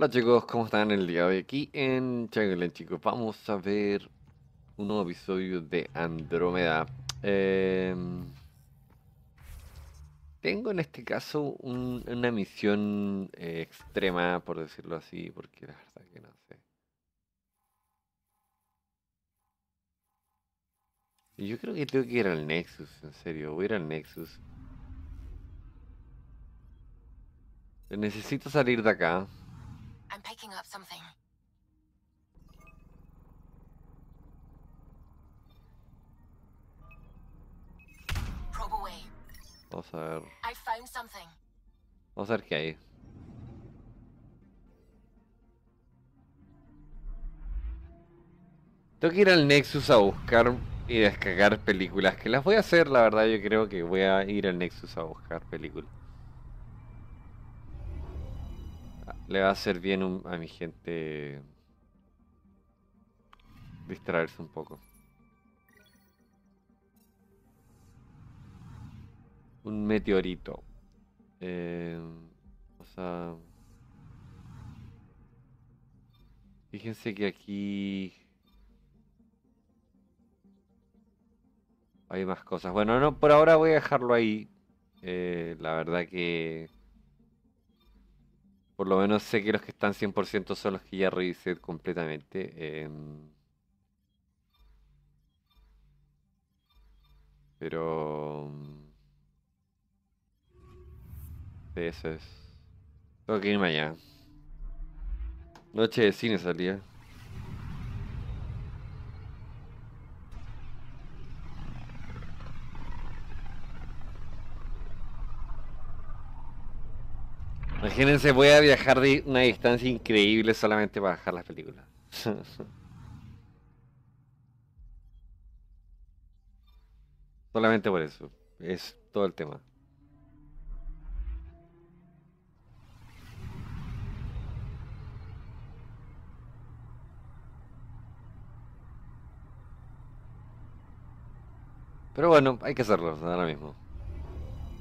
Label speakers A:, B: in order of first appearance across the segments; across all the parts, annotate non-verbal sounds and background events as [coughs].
A: Hola chicos, ¿cómo están el día de hoy? Aquí en Chaglen chicos, vamos a ver un nuevo episodio de Andrómeda em, Tengo en este caso una misión eh, extrema, por decirlo así, porque la verdad que no sé Yo creo que tengo que ir al Nexus, en serio, voy a ir al Nexus Necesito salir de acá I'm picking up Vamos a ver. Vamos a ver qué hay. Tengo que ir al Nexus a buscar y descargar películas, que las voy a hacer, la verdad yo creo que voy a ir al Nexus a buscar películas. le va a hacer bien a mi gente distraerse un poco. Un meteorito. Eh, o sea... Fíjense que aquí... Hay más cosas. Bueno, no, por ahora voy a dejarlo ahí. Eh, la verdad que por lo menos sé que los que están 100% son los que ya revisé completamente. Em, pero... eso es. Tengo que ir mañana Noche de cine salía. Imagínense, voy a viajar de una distancia increíble solamente para bajar las películas. [laughs] solamente por eso. Es todo el tema. Pero bueno, hay que hacerlo ahora mismo.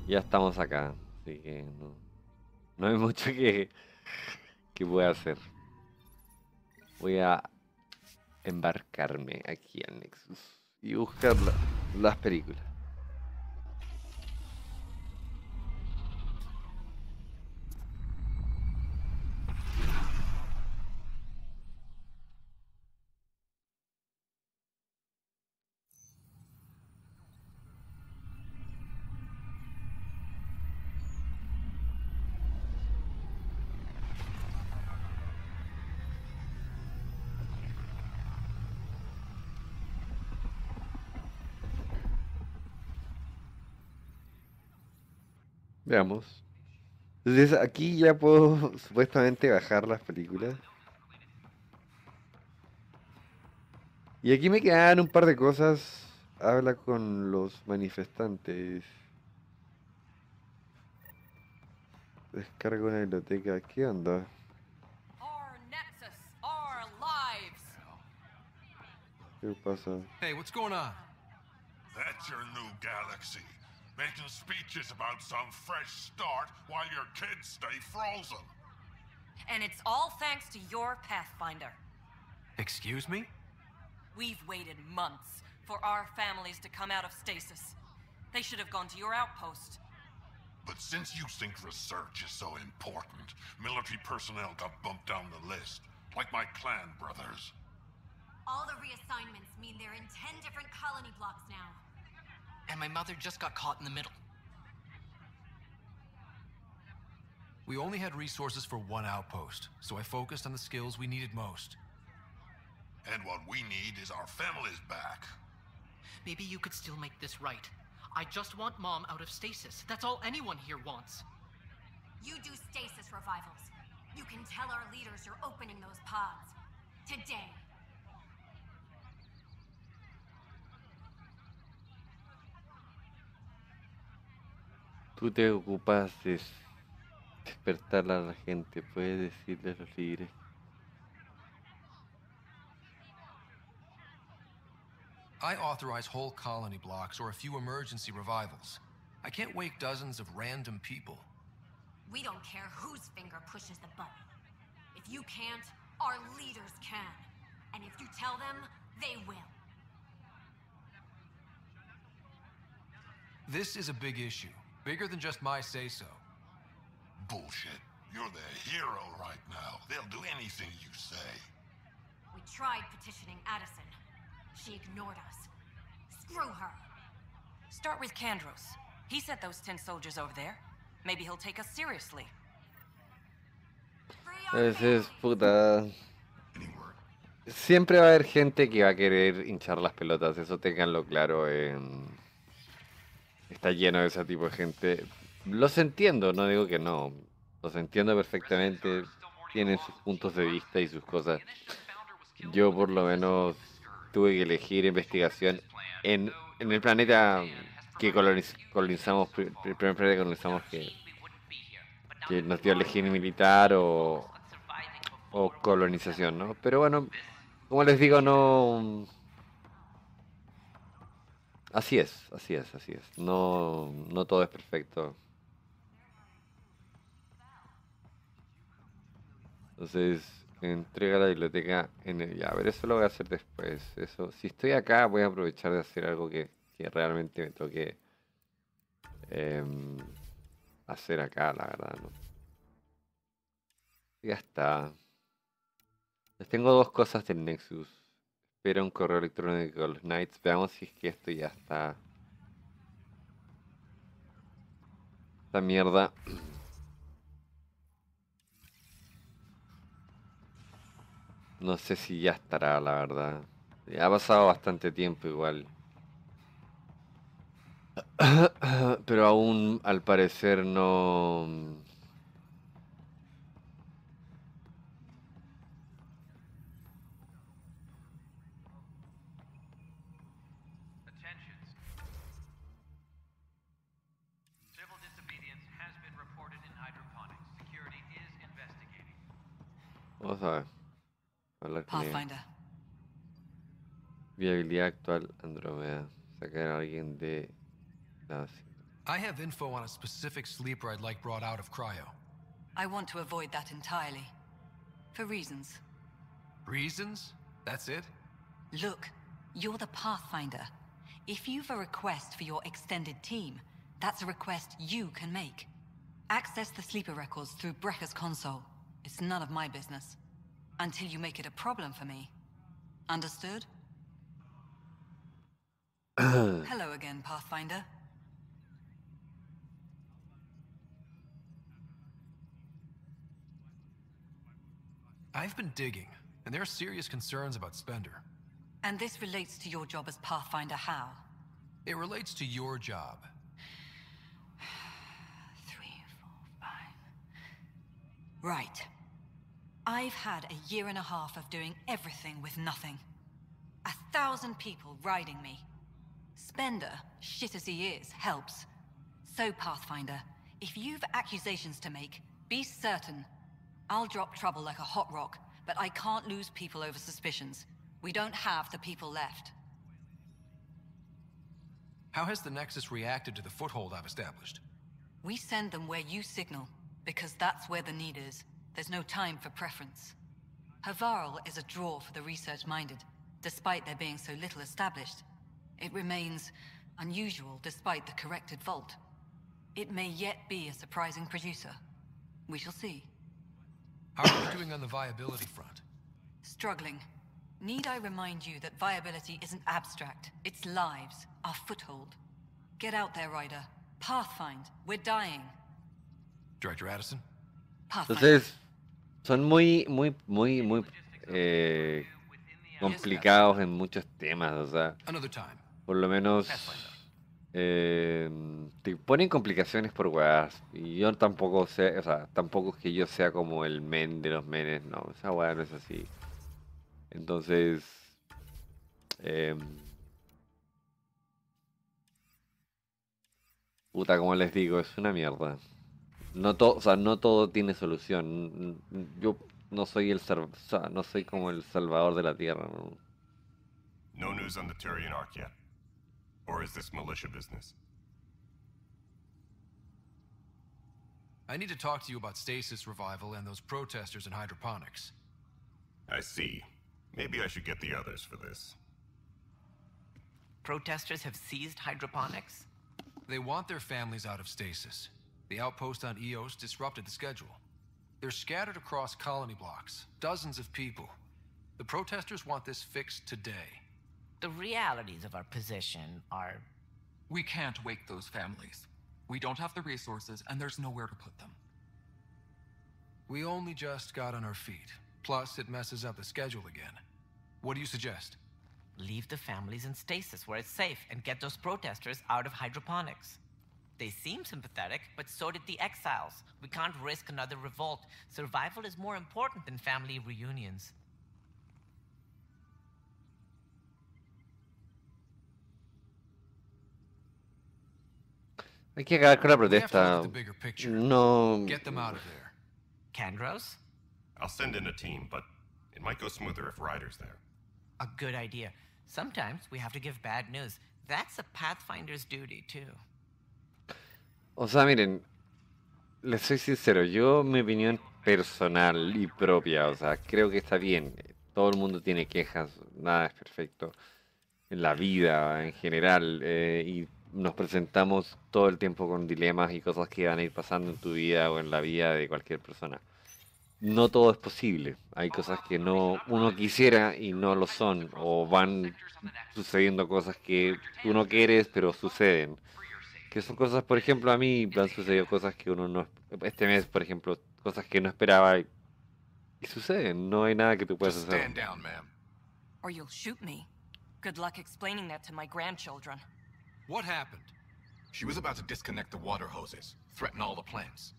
A: Ya estamos acá, así que no. No hay mucho que, que pueda hacer. Voy a embarcarme aquí al Nexus y buscar las películas. Veamos. Entonces aquí ya puedo [laughs] supuestamente bajar las películas. Y aquí me quedan un par de cosas. Habla con los manifestantes. Descarga una biblioteca. ¿Qué onda? ¿Qué
B: pasa? Hey, what's going on?
C: galaxy. making speeches about some fresh start while your kids stay frozen. And
D: it's all thanks to your Pathfinder.
B: Excuse me?
D: We've waited months for our families to come out of stasis. They should have gone to your outpost.
C: But since you think research is so important, military personnel got bumped down the list, like my clan brothers.
A: All the reassignments
D: mean they're in ten different colony blocks now
C: and my mother just got caught in the middle.
B: We only had resources for one outpost, so I focused on the skills we needed most.
C: And what we need is our families back. Maybe you could still make this right. I just want Mom out of stasis. That's all anyone here wants. You do stasis revivals. You can tell
D: our leaders you're opening those pods. Today,
A: Tú te ocupas de despertar a la gente, puedes decirle a los líderes
B: I authorize whole colony blocks or a few emergency revivals. I can't wake dozens of random people.
C: We don't care whose finger pushes the button.
E: If you can't, our leaders can. And if you tell them, they will.
B: This is a big issue.
C: Bigger than just my say-so. Bullshit. You're their hero right now. They'll do anything you say.
D: We tried petitioning Addison. She ignored us. Screw her. Start with Kandros. He sent those
F: ten soldiers over there. Maybe he'll take us seriously.
A: Es es puta. Siempre va a haber gente que va a querer hinchar las pelotas, eso ténganlo claro. está lleno de ese tipo de gente. Los entiendo, no digo que no. Los entiendo perfectamente. Tienen sus puntos de vista y sus cosas. Yo por lo menos tuve que elegir investigación en, en el planeta que colonizamos, el primer planeta que colonizamos que, que nos dio elegir militar o, o colonización, ¿no? Pero bueno, como les digo, no Así es, así es, así es. No, no todo es perfecto. Entonces, entrega la biblioteca en el... Ya, a eso lo voy a hacer después. Eso, si estoy acá, voy a aprovechar de hacer algo que, realmente me toque em, hacer acá, la verdad. Ya está. Les tengo dos cosas del Nexus un correo electrónico de los Knights. Veamos si es que esto ya está. la mierda. No sé si ya estará, la verdad. Ha pasado bastante tiempo igual. [coughs] Pero aún al parecer no... Hablar Pathfinder. Viabilidad actual Andrómeda. Sacar a alguien de la
B: I have info on a specific sleeper I'd like brought out of cryo.
D: I want to avoid that entirely. For reasons.
B: Reasons? That's it?
D: Look, you're the Pathfinder. If you've a request for your extended team, that's a request you can make. Access the sleeper records through Brekker's console. It's none of my business. Until you make it a problem for me. Understood? [clears throat] Hello again, Pathfinder.
B: I've been digging, and there are serious concerns about Spender.
D: And this relates to your job as Pathfinder how?
B: It relates to your job. [sighs]
D: Three, four, five. Right. I've had a year and a half of doing everything with nothing. A thousand people riding me. Spender, shit as he is, helps. So, Pathfinder, if you've accusations to make, be certain. I'll drop trouble like a hot rock, but I can't lose people over suspicions. We don't have the people left.
B: How has the Nexus reacted to the foothold I've established?
D: We send them where you signal, because that's where the need is. There's no time for preference. Havarl is a draw for the research-minded, despite there being so little established. It remains unusual despite the corrected vault. It may yet be a surprising producer. We shall see.
B: How are we doing on the viability front?
D: Struggling. Need I remind you that viability isn't abstract, it's lives, our foothold. Get out there, Ryder. Pathfind, we're dying. Director Addison? Pathfind. This
A: is son muy, muy, muy, muy pues, eh, complicados en muchos temas, o sea, por lo menos eh, te ponen complicaciones por weas. Y yo tampoco sé, o sea, tampoco es que yo sea como el men de los menes, no, esa wea no es así. Entonces, eh, puta, como les digo, es una mierda. No todo, o sea, no todo tiene solución. Yo no soy el o sea, no soy como el salvador de la tierra. No. No news on
C: the Turian arc yet. Or is this militia business?
B: I need to talk to you about stasis revival and those protesters in
C: hydroponics. I see. Maybe I should get the others for this.
B: Protesters have seized hydroponics? They want their families out of stasis. The outpost on Eos disrupted the schedule. They're scattered across colony blocks, dozens of people. The protesters want this fixed today. The realities of our position are. We can't wake those families. We don't have the resources, and there's nowhere to put them. We only just got on our feet. Plus, it messes up the schedule again. What do you suggest? Leave the families
A: in stasis where it's safe and get those protesters out of hydroponics. They seem sympathetic, but so did the exiles. We can't risk another revolt. Survival is more important
F: than family reunions.
A: No. Get
C: them out of there. Kandros. I'll send in a team, but it might go smoother if Ryder's there.
E: A good idea. Sometimes
F: we have to give bad news. That's a Pathfinder's duty, too.
A: O sea, miren, les soy sincero, yo mi opinión personal y propia, o sea, creo que está bien. Todo el mundo tiene quejas, nada es perfecto. En la vida en general, eh, y nos presentamos todo el tiempo con dilemas y cosas que van a ir pasando en tu vida o en la vida de cualquier persona. No todo es posible. Hay cosas que no uno quisiera y no lo son, o van sucediendo cosas que tú no quieres pero suceden. Que son cosas, por ejemplo, a mí me han sucedido cosas que uno no. Este mes, por ejemplo, cosas que no esperaba y, y suceden. No hay nada que tú puedas hacer. Stand
C: down, ma'am.
F: Or you'll shoot me. Good luck explaining that to my grandchildren.
C: What happened? She was about to disconnect the water hoses, threaten all the plants.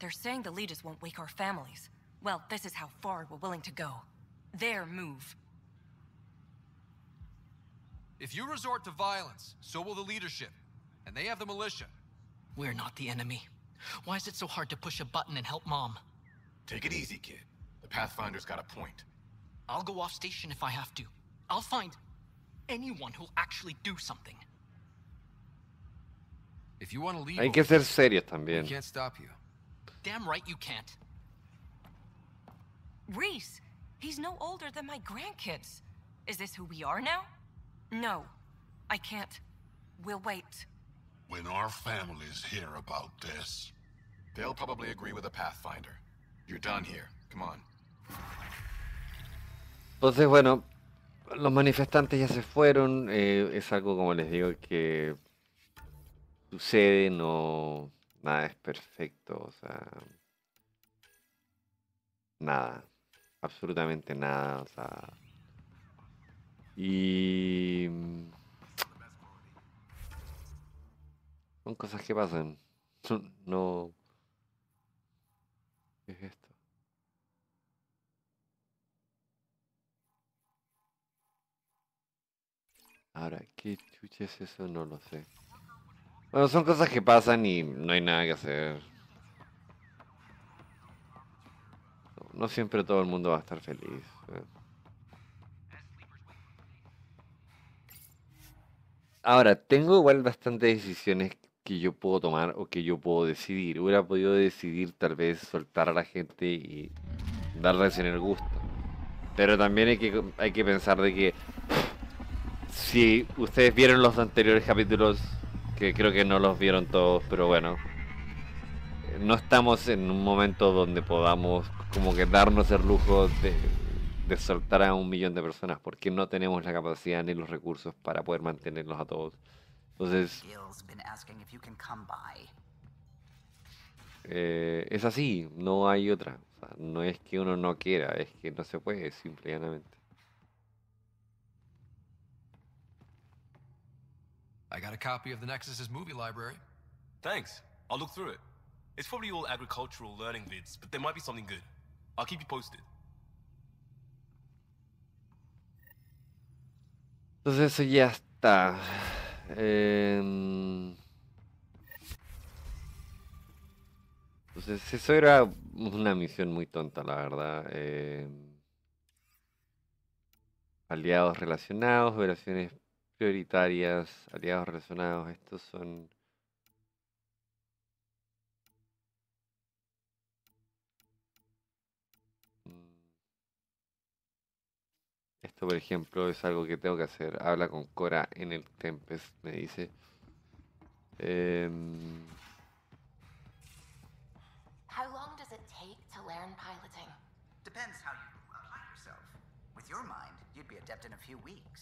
F: They're saying the leaders won't wake our families. Well, this is how far we're willing to go. Their move.
B: If you resort to violence, so will the leadership and they have the militia.
C: We're not the enemy. Why is it so hard to push a button and help Mom? Take it easy, kid. The Pathfinder's got a point. I'll go off station if I have to. I'll find anyone who'll actually do something. If you want to leave,
A: Hay que ser serio también. Can't
B: stop you.
C: Damn right you can't.
F: Reese, he's no older than my grandkids. Is this who we are now? No, I can't. We'll wait.
C: When our families hear about this... They'll probably agree with a Pathfinder. You're done here. Come on.
A: Entonces, bueno, los manifestantes ya se fueron. Eh, es algo, como les digo, que sucede, no... Nada es perfecto, o sea... Nada. Absolutamente nada, o sea... Y cosas que pasan. No. es esto? Ahora, ¿qué chucha es eso? No lo sé. Bueno, son cosas que pasan y no hay nada que hacer. No, siempre todo el mundo va a estar feliz. Eh. Ahora, tengo igual bastantes decisiones que yo puedo tomar o que yo puedo decidir. Hubiera podido decidir tal vez soltar a la gente y darles en el gusto. Pero también hay que, hay que pensar de que si ustedes vieron los anteriores capítulos, que creo que no los vieron todos, pero bueno, no estamos en un momento donde podamos como que darnos el lujo de, de soltar a un millón de personas, porque no tenemos la capacidad ni los recursos para poder mantenernos a todos. Entonces... Eh, es así, no hay otra. O sea, no es que uno no quiera, es que no se puede, simple y llanamente.
B: I got a copy of the Nexus's movie library. Thanks. I'll
E: look through it. It's probably all agricultural learning vids, but there might be something good. I'll keep you posted.
A: Entonces eso ya está. Entonces, em, pues eso era una misión muy tonta, la verdad. Em, aliados relacionados, operaciones prioritarias, aliados relacionados, estos son por ejemplo, es algo que tengo que hacer. Habla con Cora en el Tempest, me dice.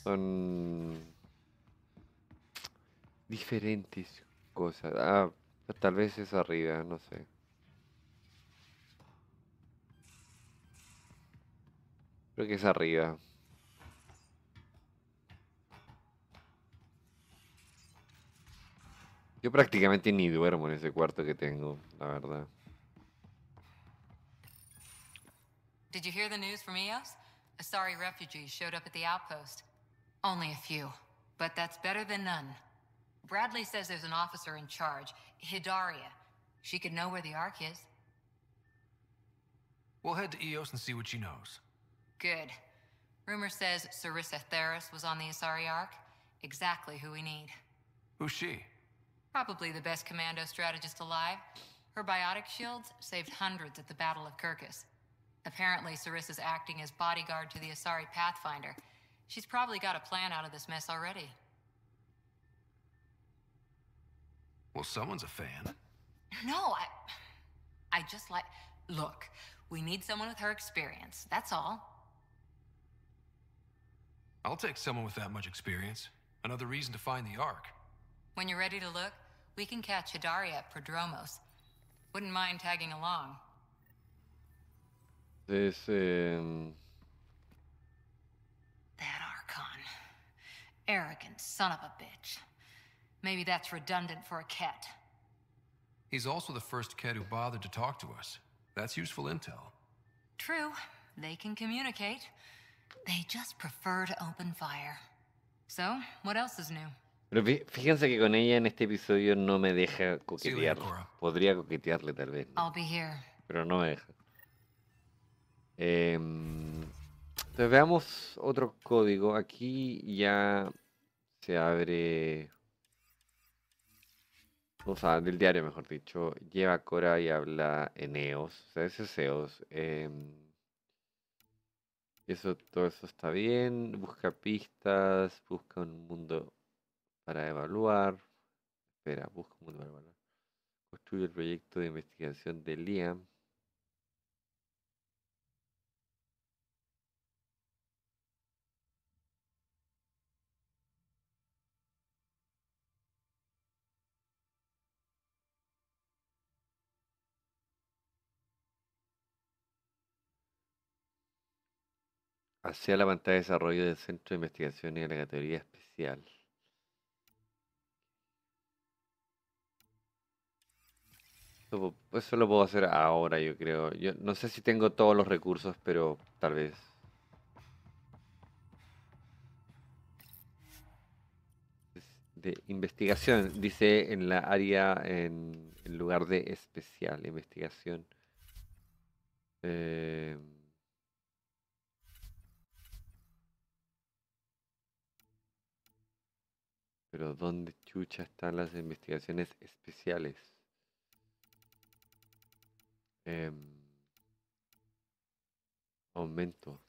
A: Son diferentes cosas. Ah, tal vez es arriba, no sé. Creo que es arriba. Yo prácticamente ni duermo en ese cuarto que tengo, la verdad.
F: Did you hear the news from Eos? Asari refugees showed up at the outpost. Only a few, but that's better than none. Bradley says there's an officer in charge, Hidaria. She could know where the Ark is.
B: We'll head to Eos and see what she knows.
F: Good. Rumor says Sarissa Theris was on the Asari Ark. Exactly who we need. Who's she? probably the best commando strategist alive. Her biotic shields saved hundreds at the Battle of Kirkus. Apparently, Sarissa's acting as bodyguard to the Asari Pathfinder. She's probably got a plan out of this mess already.
B: Well, someone's a fan.
F: No, I... I just like... Look, we need someone with her experience, that's all.
B: I'll take someone with that much experience. Another reason to find the Ark.
F: When you're ready to look, we can catch Hidaria at Prodromos. Wouldn't mind tagging along.
A: This, um...
F: That Archon. Arrogant son of a bitch. Maybe that's redundant for a cat.
B: He's also the first cat who bothered to talk to us. That's useful intel.
F: True. They can communicate. They just prefer to open fire. So, what else is new?
A: Pero fíjense que con ella en este episodio no me deja coquetear. Podría coquetearle tal vez. Pero no me deja. Em, entonces veamos otro código. Aquí ya se abre... O sea, del diario mejor dicho. Lleva a Cora y habla Eneos. O sea, ese es Eos. Em, eso, todo eso está bien. Busca pistas. Busca un mundo para evaluar. Espera, busco un lugar, para Construye el proyecto de investigación de LIAM. hacia la pantalla de desarrollo del Centro de investigación y de la Categoría Especial. Eso, lo puedo hacer ahora, yo creo. Yo no sé si tengo todos los recursos, pero tal vez. De investigación, dice en la área, en lugar de especial, investigación. Eh, pero ¿dónde chucha están las investigaciones especiales? Eh, aumento.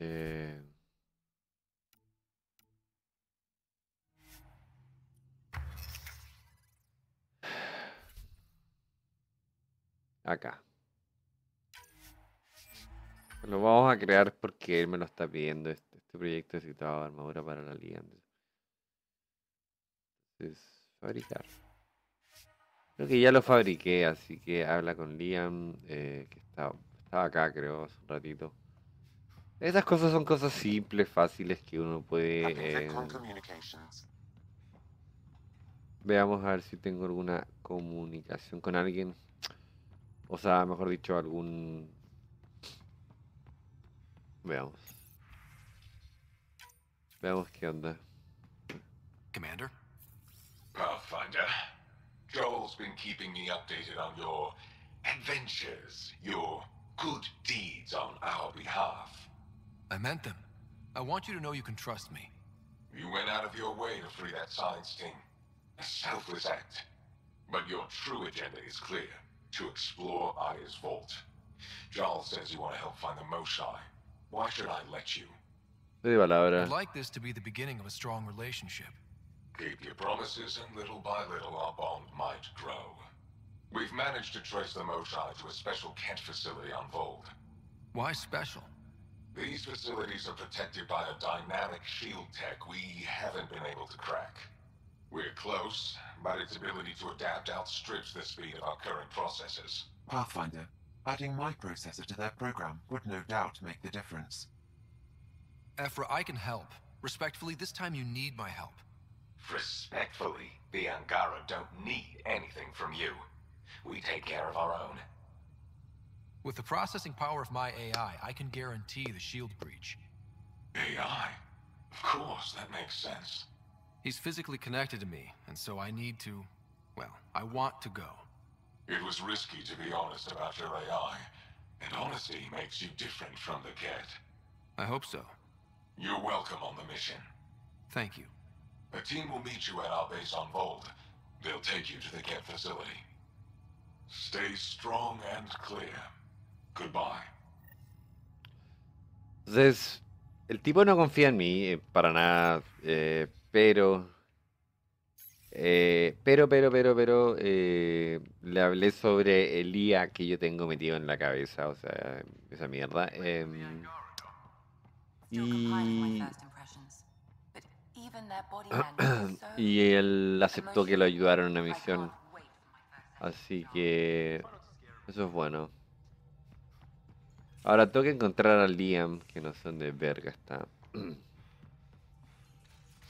A: Eh, acá. Lo vamos a crear porque él me lo está pidiendo. Este, este proyecto de proyecto de armadura para la liga fabricar. Creo que ya lo fabriqué, así que habla con Liam, eh, que está, estaba acá, creo, hace un ratito. Esas cosas son cosas simples, fáciles que uno puede. Eh, veamos a ver si tengo alguna comunicación con alguien. O sea, mejor dicho, algún. Veamos. Veamos qué onda. Commander.
C: Commander. Joel's been keeping me updated on your adventures, your good deeds on our behalf.
B: I meant them. I want you to know you can trust me.
C: You went out of your way to free that science team. A selfless act. But your true agenda is clear. To explore Aya's vault. Jarl says you want to help find the Moshai. Why should I let you?
A: I'd
B: like this to be the beginning of a strong relationship.
C: Keep your promises and little by little our bond might grow. We've managed to trace the Moshai to a special Kent facility on Vold.
B: Why special?
C: These facilities are protected by a dynamic shield tech we haven't been able to crack. We're close, but its ability to adapt outstrips the speed of our current processors.
E: Pathfinder, adding my processor to their program would no doubt make the difference. Ephra, I can
B: help. Respectfully, this time you need my help.
E: Respectfully, the Angara
C: don't need anything from you. We take care of our own.
B: With the processing power of my AI, I can guarantee the shield breach.
C: AI? Of course, that makes sense.
B: He's physically connected to me, and so I need to... well, I want to go.
C: It was risky to be honest about your AI, and honesty makes you different from the cat. I hope so. You're welcome on the mission. Thank you. The team will meet you at our base on Vold. They'll take you to the camp facility. Stay strong and clear. Goodbye.
A: Entonces, el tipo no confía en mí eh, para nada, eh, pero, eh, pero... pero, pero, pero, pero, eh, le hablé sobre el IA que yo tengo metido en la cabeza, o sea, esa mierda. Eh, y [clears throat] y él aceptó que lo ayudara en una misión. Así que eso es bueno. Ahora tengo que encontrar a Liam, que no son de verga está. [clears throat]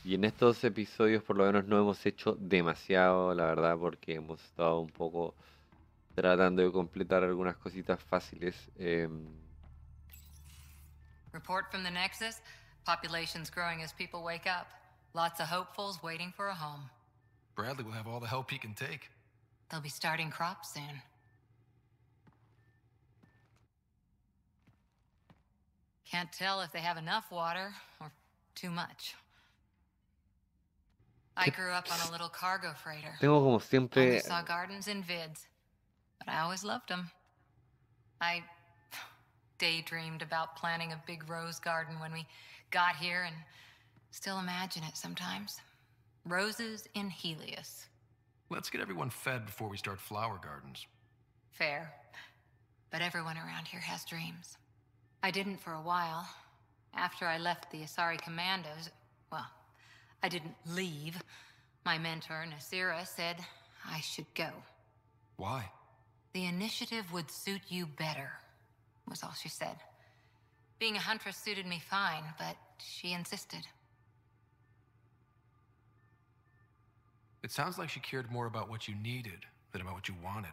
A: Y en estos episodios por lo menos no hemos hecho demasiado, la verdad, porque hemos estado un poco tratando de completar algunas cositas fáciles. Em.
F: Report from the Nexus. Populations growing as people wake up. Lots of hopefuls waiting for a home.
A: Bradley will have all the
B: help he can take.
F: They'll be starting crops soon. Can't tell if they have enough water, or too much. I grew up on a little cargo freighter. Tengo
A: como siempre... I saw
F: gardens and vids, but I always loved them. I daydreamed about planting a big rose garden when we got here and Still imagine it sometimes. Roses in Helios.
B: Let's get everyone fed before we start flower gardens.
F: Fair. But everyone around here has dreams. I didn't for a while. After I left the Asari Commandos, well, I didn't leave. My mentor, Nasira, said I should go. Why? The initiative would suit you better, was all she said. Being a huntress suited me fine, but she insisted.
B: It sounds like she cared more about what you needed than about what you wanted.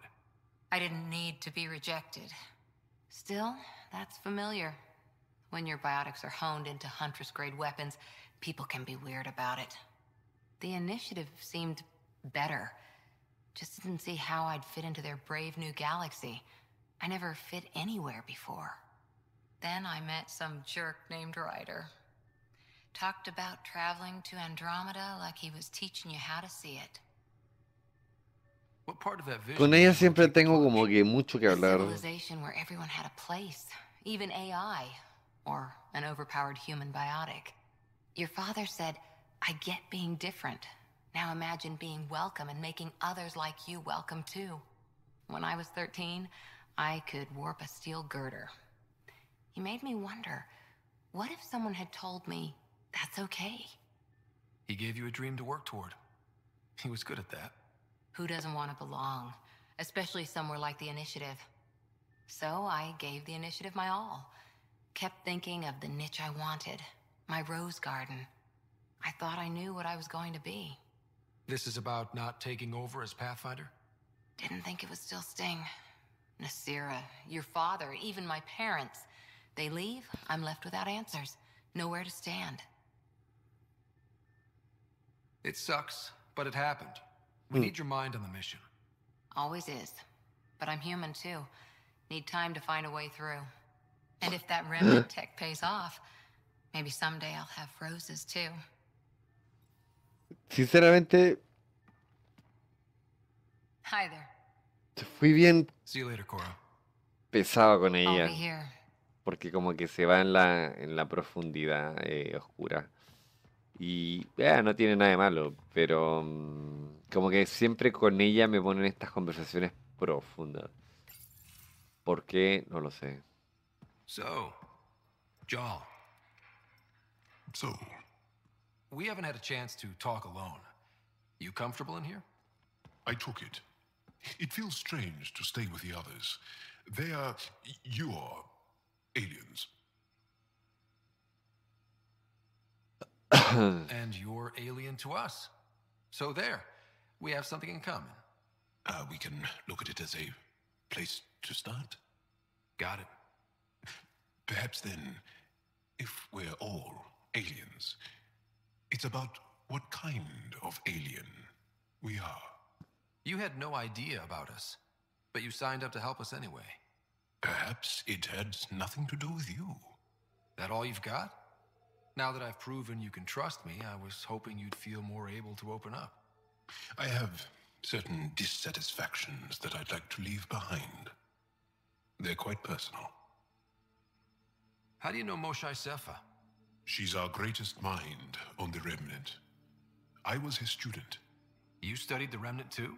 F: I didn't need to be rejected. Still, that's familiar. When your biotics are honed into Huntress grade weapons, people can be weird about it. The initiative seemed better. Just didn't see how I'd fit into their brave new galaxy. I never fit anywhere before. Then I met some jerk named Ryder talked about traveling to Andromeda like he was teaching you how to see it.
A: Con ella siempre tengo como que mucho que hablar.
F: where everyone had a place, even AI or an overpowered human biotic. Your father said, "I get being different. Now imagine being welcome and making others like you welcome too." When I was 13, I could warp a steel girder. He made me wonder, what if someone had told me that's okay.
B: He gave you a dream to work toward. He was good at that.
F: Who doesn't want to belong? Especially somewhere like the Initiative. So I gave the Initiative my all. Kept thinking of the niche I wanted. My rose garden. I thought I knew what I was going to be.
B: This is about not taking
F: over as Pathfinder? Didn't think it would still sting. Nasira, your father, even my parents. They leave, I'm left without answers. Nowhere to stand.
B: It sucks, but it happened. We mm. need your mind on the mission.
F: Always is. But I'm human too. Need time to find a way through. And if that remnant [laughs] tech pays off, maybe someday I'll have roses too.
A: Sinceramente. Hi there. Te Fui bien See you later, Cora. pesado con ella. I'll be here. Porque como que se va en la, en la profundidad eh, oscura. Y eh, no tiene nada de malo, pero mm, como que siempre con ella me ponen estas conversaciones profundas. ¿Por qué? No lo sé.
B: So, Joel. So.
E: We haven't had a chance to talk alone. You comfortable in here? I took it. It feels strange to stay with the others. They are your aliens. [coughs] and
B: you're alien to us. So there, we have something in
E: common. Uh, we can look at it as a place to start. Got it. Perhaps then, if we're all aliens, it's about what kind of alien we are.
B: You had no idea about us, but you signed up to help us anyway.
E: Perhaps it had nothing to do with you. That all you've got? Now that I've
B: proven you can trust me, I was hoping you'd feel more able to open up.
E: I have certain dissatisfactions that I'd like to leave behind. They're quite personal. How do you know Moshe Sefa? She's our greatest mind on the Remnant. I was his student. You studied the Remnant too?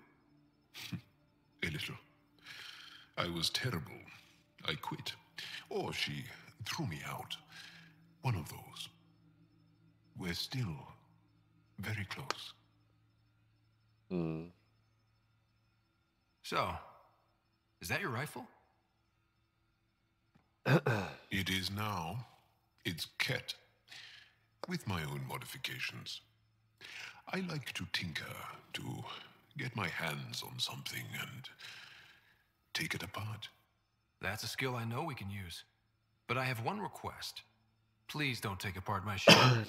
E: [laughs] A little. I was terrible. I quit. Or she threw me out. One of those we're still very close. Hmm. So, is that your rifle? [clears throat] it is now. It's Ket, with my own modifications. I like to tinker, to get my hands on something and take it apart. That's a skill
B: I know we can use. But I have one request. Please don't take apart my ship. [clears throat]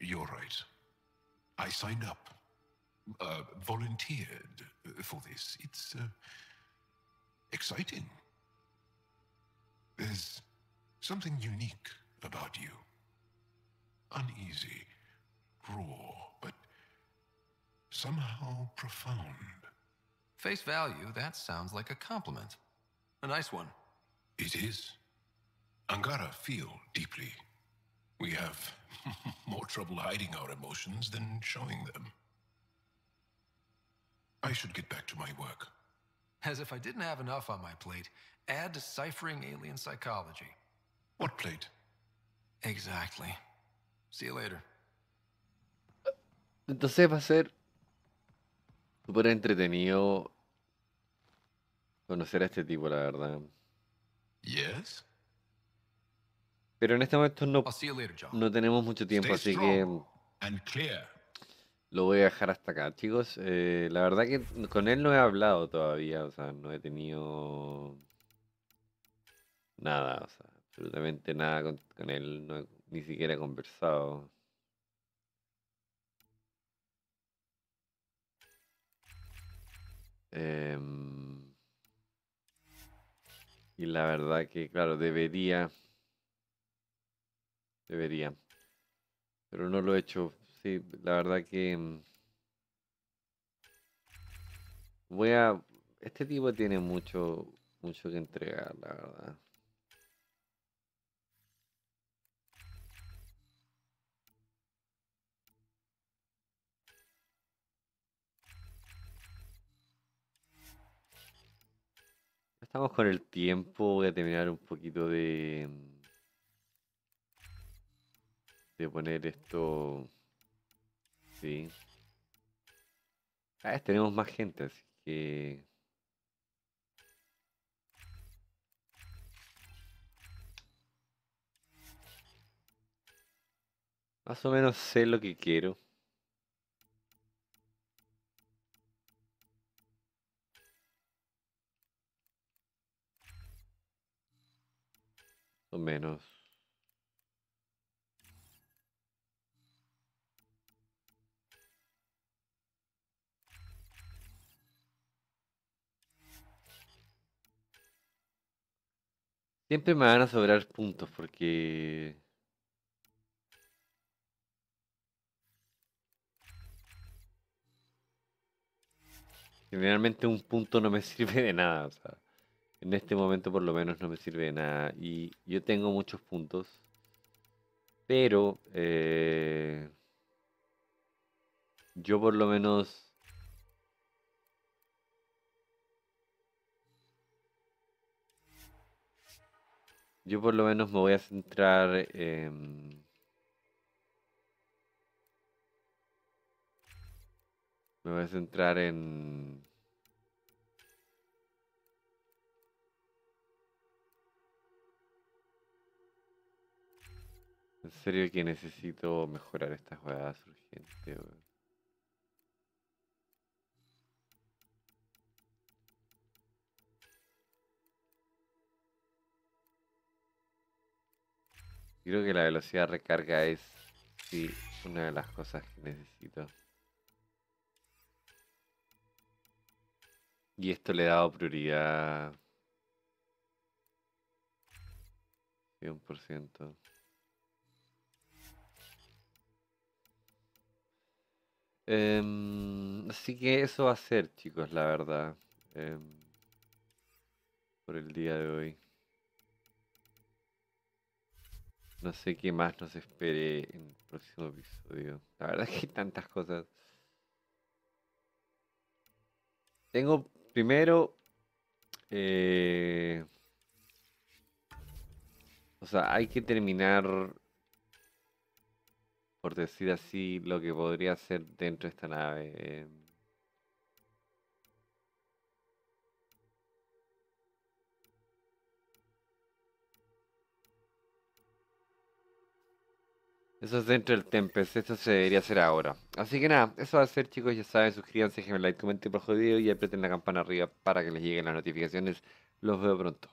E: You're right. I signed up, uh, volunteered for this. It's uh, exciting. There's something unique about you. Uneasy, raw, but somehow profound.
B: Face value, that sounds
E: like a compliment. A nice one. It is. Angara feel deeply. We have [laughs] more trouble hiding our emotions than showing them. I should get back to my work. As
B: if I didn't have enough on my plate, add deciphering alien psychology. What plate?
A: Exactly. See you later. Entonces va a ser súper entretenido conocer a este tipo, la verdad. Yes. Pero en este momento no, no tenemos mucho tiempo, así que lo voy a dejar hasta acá, chicos. Eh, la verdad que con él no he hablado todavía, o sea, no he tenido nada, o sea, absolutamente nada con, él, no ni siquiera he conversado. Em, y la verdad que, claro, debería... Debería. Pero no lo he hecho. Sí, la verdad que... Mm, voy a... Este tipo tiene mucho, mucho que entregar, la verdad. Estamos con el tiempo, voy a terminar un poquito de mm, de poner esto. Sí. vez ah, tenemos más gente, así que. Más o menos sé lo que quiero. O menos. Siempre me van a sobrar puntos porque... Generalmente un punto no me [laughs] sirve de nada. en este momento por lo menos no me sirve de nada. Y yo tengo muchos puntos. Pero... Eh, yo por lo menos Yo por lo menos me voy a centrar en... Me voy a centrar en... En serio que necesito mejorar estas jugadas urgentes, Creo que la velocidad de recarga es una de las cosas que necesito. Y esto le he dado prioridad. 100%. ciento. Em, así que eso va a ser, chicos, la verdad. Em, por el día de hoy. No sé qué más nos espere en el próximo episodio. La verdad es que hay tantas cosas. Tengo primero. Eh, o sea, hay que terminar. Por decir así, lo que podría ser dentro de esta nave. Em, Eso es dentro del Tempest, eso se debería hacer ahora. Así que nada, eso va a ser chicos, ya saben, suscríbanse, déjenme like, comenten por el y aprieten la campana arriba para que les lleguen las notificaciones. Los veo pronto.